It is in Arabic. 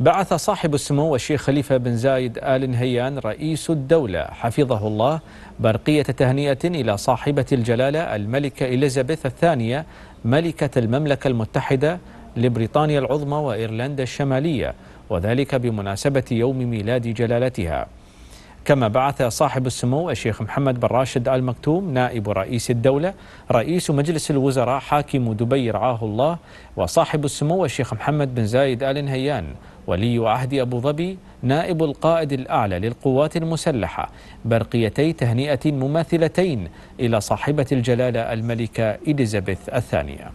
بعث صاحب السمو الشيخ خليفة بن زايد آل نهيان رئيس الدولة حفظه الله برقية تهنئة إلى صاحبة الجلالة الملكة إليزابيث الثانية ملكة المملكة المتحدة لبريطانيا العظمى وإيرلندا الشمالية وذلك بمناسبة يوم ميلاد جلالتها كما بعث صاحب السمو الشيخ محمد بن راشد آل مكتوم نائب رئيس الدولة رئيس مجلس الوزراء حاكم دبي رعاه الله وصاحب السمو الشيخ محمد بن زايد آل نهيان ولي عهد أبو ظبي نائب القائد الأعلى للقوات المسلحة برقيتي تهنئة مماثلتين إلى صاحبة الجلالة الملكة إليزابيث الثانية